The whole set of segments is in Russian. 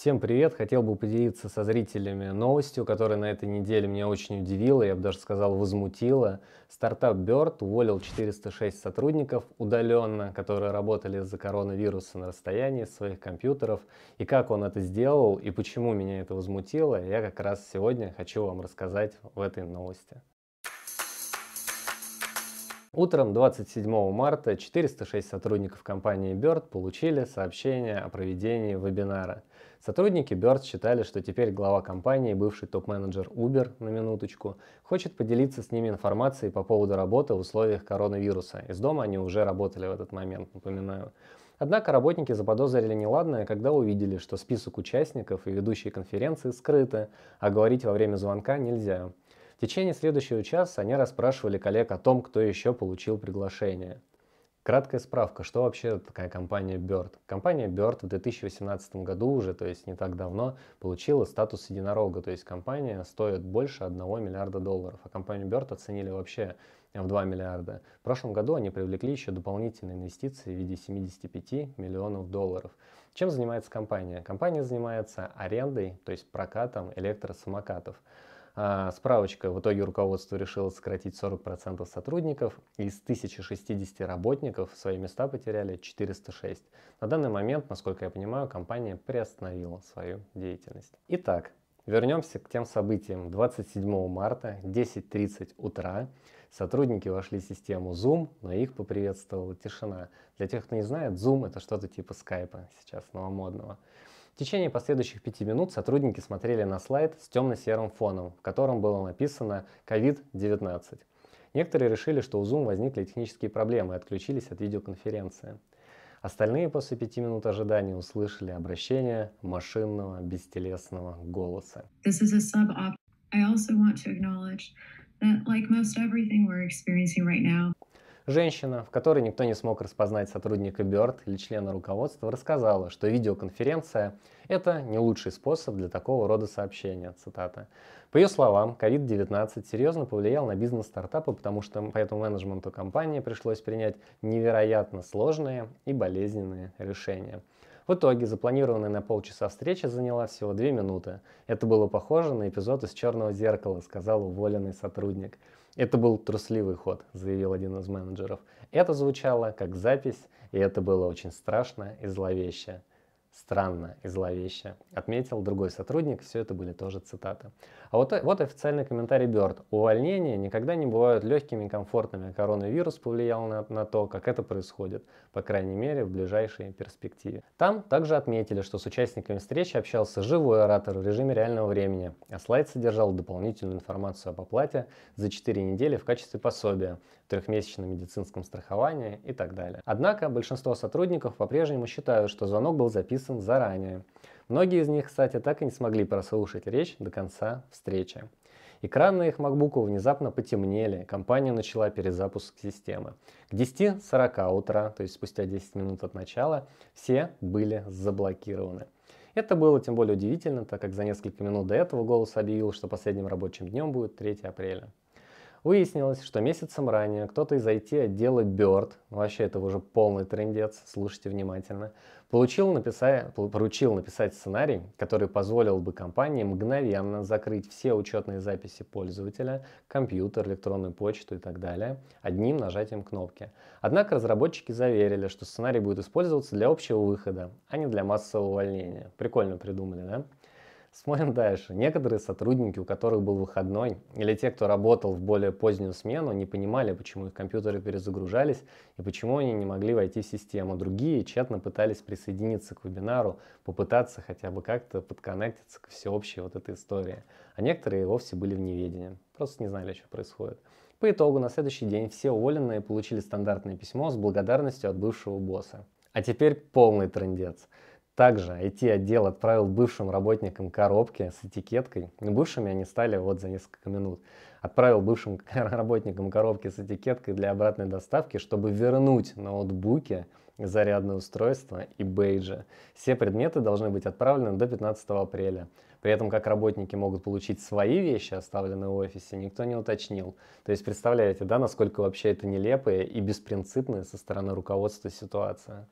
Всем привет! Хотел бы поделиться со зрителями новостью, которая на этой неделе меня очень удивила, я бы даже сказал возмутила. Стартап Bird уволил 406 сотрудников удаленно, которые работали из-за коронавируса на расстоянии своих компьютеров. И как он это сделал, и почему меня это возмутило, я как раз сегодня хочу вам рассказать в этой новости. Утром 27 марта 406 сотрудников компании Bird получили сообщение о проведении вебинара – Сотрудники Bird считали, что теперь глава компании, бывший топ-менеджер Uber, на минуточку, хочет поделиться с ними информацией по поводу работы в условиях коронавируса. Из дома они уже работали в этот момент, напоминаю. Однако работники заподозрили неладное, когда увидели, что список участников и ведущие конференции скрыты, а говорить во время звонка нельзя. В течение следующего часа они расспрашивали коллег о том, кто еще получил приглашение. Краткая справка, что вообще такая компания Bird? Компания Bird в 2018 году уже, то есть не так давно, получила статус единорога, то есть компания стоит больше 1 миллиарда долларов, а компанию Bird оценили вообще в 2 миллиарда. В прошлом году они привлекли еще дополнительные инвестиции в виде 75 миллионов долларов. Чем занимается компания? Компания занимается арендой, то есть прокатом электросамокатов. А, справочка. В итоге руководство решило сократить 40% сотрудников. Из 1060 работников свои места потеряли 406. На данный момент, насколько я понимаю, компания приостановила свою деятельность. Итак, вернемся к тем событиям. 27 марта, 10.30 утра. Сотрудники вошли в систему Zoom, но их поприветствовала тишина. Для тех, кто не знает, Zoom это что-то типа скайпа сейчас новомодного. В течение последующих пяти минут сотрудники смотрели на слайд с темно-серым фоном, в котором было написано COVID-19. Некоторые решили, что у Zoom возникли технические проблемы и отключились от видеоконференции. Остальные после пяти минут ожидания услышали обращение машинного бестелесного голоса. This is a sub-op. I also want to acknowledge that, like most everything we're experiencing right now, Женщина, в которой никто не смог распознать сотрудника Бёрд или члена руководства, рассказала, что видеоконференция – это не лучший способ для такого рода сообщения, цитата. По ее словам, COVID-19 серьезно повлиял на бизнес стартапа, потому что поэтому менеджменту компании пришлось принять невероятно сложные и болезненные решения. В итоге запланированная на полчаса встреча заняла всего две минуты. Это было похоже на эпизод из «Черного зеркала», сказал уволенный сотрудник. Это был трусливый ход, заявил один из менеджеров. Это звучало как запись, и это было очень страшно и зловеще странно и зловеще, отметил другой сотрудник, все это были тоже цитаты. А вот, вот официальный комментарий Бёрд. Увольнения никогда не бывают легкими и комфортными. Коронавирус повлиял на, на то, как это происходит, по крайней мере, в ближайшей перспективе. Там также отметили, что с участниками встречи общался живой оратор в режиме реального времени, а слайд содержал дополнительную информацию об оплате за 4 недели в качестве пособия, трехмесячном медицинском страховании и так далее. Однако большинство сотрудников по-прежнему считают, что звонок был записан заранее. Многие из них, кстати, так и не смогли прослушать речь до конца встречи. Экраны их MacBook внезапно потемнели, компания начала перезапуск системы. К 10.40 утра, то есть спустя 10 минут от начала, все были заблокированы. Это было тем более удивительно, так как за несколько минут до этого голос объявил, что последним рабочим днем будет 3 апреля. Выяснилось, что месяцем ранее кто-то из IT-отдела Bird, ну, вообще это уже полный трендец, слушайте внимательно, получил написать, поручил написать сценарий, который позволил бы компании мгновенно закрыть все учетные записи пользователя, компьютер, электронную почту и так далее, одним нажатием кнопки. Однако разработчики заверили, что сценарий будет использоваться для общего выхода, а не для массового увольнения. Прикольно придумали, да? Смотрим дальше. Некоторые сотрудники, у которых был выходной, или те, кто работал в более позднюю смену, не понимали, почему их компьютеры перезагружались и почему они не могли войти в систему. Другие тщетно пытались присоединиться к вебинару, попытаться хотя бы как-то подконнектиться к всеобщей вот этой истории. А некоторые вовсе были в неведении, просто не знали, что происходит. По итогу на следующий день все уволенные получили стандартное письмо с благодарностью от бывшего босса. А теперь полный трендец. Также IT-отдел отправил бывшим работникам коробки с этикеткой. Бывшими они стали вот за несколько минут. Отправил бывшим работникам коробки с этикеткой для обратной доставки, чтобы вернуть ноутбуки, зарядное устройство и бейджи. Все предметы должны быть отправлены до 15 апреля. При этом, как работники могут получить свои вещи, оставленные в офисе, никто не уточнил. То есть представляете, да, насколько вообще это нелепая и беспринципная со стороны руководства ситуация.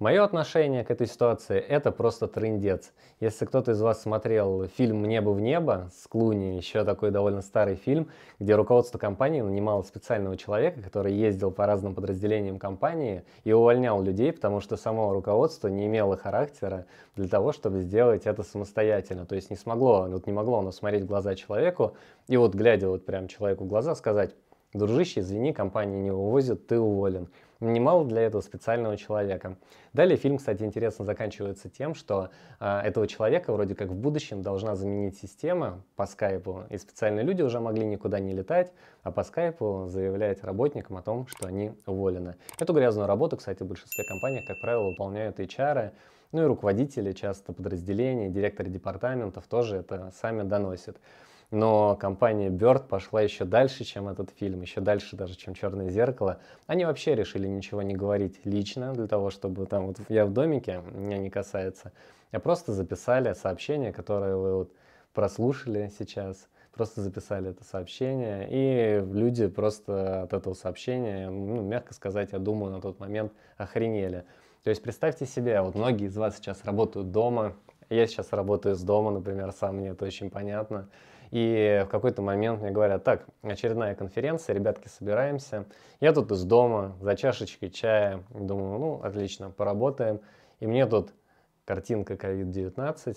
Мое отношение к этой ситуации – это просто трендец. Если кто-то из вас смотрел фильм «Небо в небо» с Клуни, еще такой довольно старый фильм, где руководство компании нанимало специального человека, который ездил по разным подразделениям компании и увольнял людей, потому что само руководство не имело характера для того, чтобы сделать это самостоятельно. То есть не смогло, вот не могло оно смотреть в глаза человеку и вот глядя вот прям человеку в глаза сказать, дружище, извини, компания не вывозит, ты уволен нанимал для этого специального человека. Далее фильм, кстати, интересно заканчивается тем, что э, этого человека вроде как в будущем должна заменить система по скайпу, и специальные люди уже могли никуда не летать, а по скайпу заявлять работникам о том, что они уволены. Эту грязную работу, кстати, в большинстве компаний, как правило, выполняют HR, ну и руководители часто подразделений, директоры департаментов тоже это сами доносят но компания Bird пошла еще дальше, чем этот фильм, еще дальше даже, чем «Черное зеркало». Они вообще решили ничего не говорить лично, для того, чтобы там вот я в домике, меня не касается. Я а просто записали сообщение, которое вы вот прослушали сейчас, просто записали это сообщение, и люди просто от этого сообщения, ну, мягко сказать, я думаю, на тот момент охренели. То есть представьте себе, а вот многие из вас сейчас работают дома, я сейчас работаю из дома, например, сам, мне это очень понятно, и в какой-то момент мне говорят, так, очередная конференция, ребятки, собираемся. Я тут из дома, за чашечкой чая, думаю, ну, отлично, поработаем. И мне тут картинка COVID-19,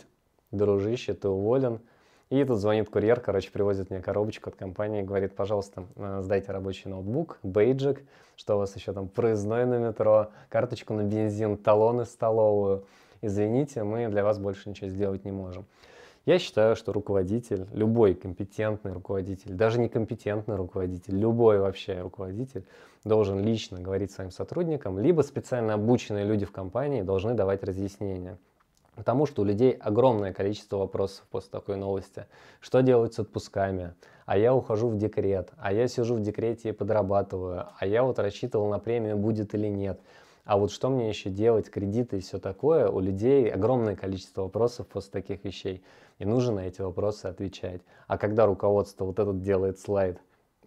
дружище, ты уволен. И тут звонит курьер, короче, привозит мне коробочку от компании, говорит, пожалуйста, э, сдайте рабочий ноутбук, бейджик, что у вас еще там, проездной на метро, карточку на бензин, талоны столовую. Извините, мы для вас больше ничего сделать не можем. Я считаю, что руководитель, любой компетентный руководитель, даже некомпетентный руководитель, любой вообще руководитель должен лично говорить своим сотрудникам, либо специально обученные люди в компании должны давать разъяснения. Потому что у людей огромное количество вопросов после такой новости. Что делать с отпусками? А я ухожу в декрет, а я сижу в декрете и подрабатываю, а я вот рассчитывал на премию будет или нет а вот что мне еще делать, кредиты и все такое, у людей огромное количество вопросов после таких вещей, и нужно на эти вопросы отвечать. А когда руководство вот этот делает слайд,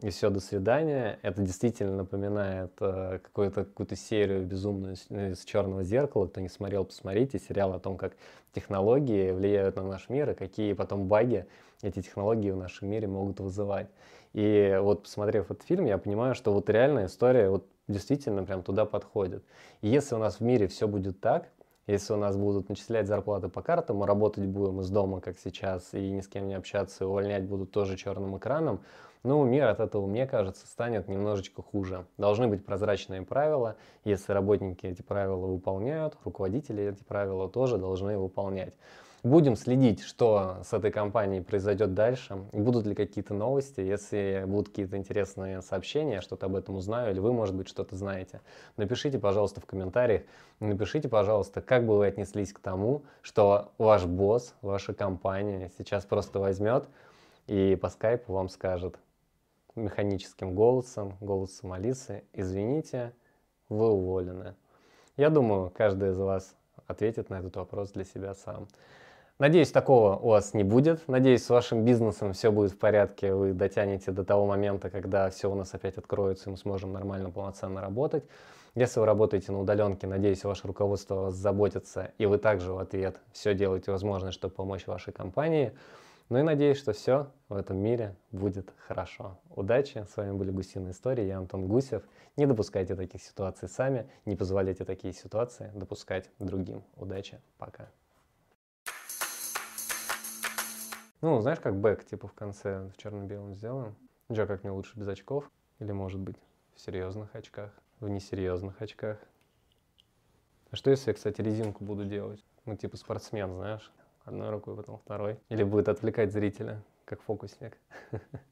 и все, до свидания. Это действительно напоминает э, какую-то какую серию безумную э, из черного зеркала. Кто не смотрел, посмотрите сериал о том, как технологии влияют на наш мир и какие потом баги эти технологии в нашем мире могут вызывать. И вот посмотрев этот фильм, я понимаю, что вот реальная история вот действительно прям туда подходит. И если у нас в мире все будет так, если у нас будут начислять зарплаты по картам, мы работать будем из дома, как сейчас, и ни с кем не общаться, и увольнять будут тоже черным экраном, ну, мир от этого, мне кажется, станет немножечко хуже. Должны быть прозрачные правила. Если работники эти правила выполняют, руководители эти правила тоже должны выполнять. Будем следить, что с этой компанией произойдет дальше, будут ли какие-то новости, если будут какие-то интересные сообщения, что-то об этом узнаю, или вы, может быть, что-то знаете. Напишите, пожалуйста, в комментариях, напишите, пожалуйста, как бы вы отнеслись к тому, что ваш босс, ваша компания сейчас просто возьмет и по скайпу вам скажет механическим голосом, голосом Алисы, извините, вы уволены. Я думаю, каждый из вас ответит на этот вопрос для себя сам. Надеюсь, такого у вас не будет. Надеюсь, с вашим бизнесом все будет в порядке. Вы дотянете до того момента, когда все у нас опять откроется, и мы сможем нормально, полноценно работать. Если вы работаете на удаленке, надеюсь, ваше руководство вас заботится, и вы также в ответ все делаете возможное, чтобы помочь вашей компании. Ну и надеюсь, что все в этом мире будет хорошо. Удачи, с вами были Гусиные истории, я Антон Гусев. Не допускайте таких ситуаций сами, не позволяйте такие ситуации допускать другим. Удачи, пока. Ну, знаешь, как бэк, типа в конце в черно-белом сделаем. Джо как мне лучше без очков? Или, может быть, в серьезных очках? В несерьезных очках? А что, если я, кстати, резинку буду делать? Ну, типа спортсмен, знаешь? одной рукой, потом второй. Или будет отвлекать зрителя, как фокусник.